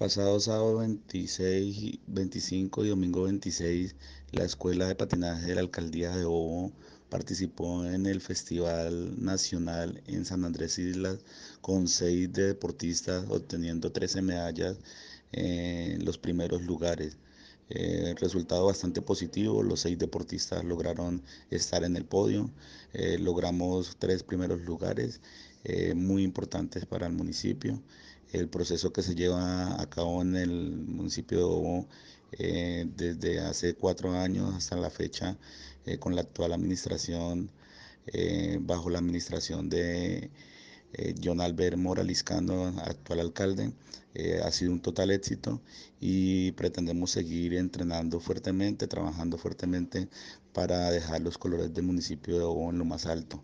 pasado sábado 26, 25 y domingo 26, la Escuela de Patinaje de la Alcaldía de Obo participó en el Festival Nacional en San Andrés Islas con seis deportistas obteniendo 13 medallas en los primeros lugares. Eh, resultado bastante positivo, los seis deportistas lograron estar en el podio, eh, logramos tres primeros lugares eh, muy importantes para el municipio. El proceso que se lleva a cabo en el municipio de Obo desde hace cuatro años hasta la fecha con la actual administración, bajo la administración de... Eh, John Albert Mora actual alcalde. Eh, ha sido un total éxito y pretendemos seguir entrenando fuertemente, trabajando fuertemente para dejar los colores del municipio de en lo más alto.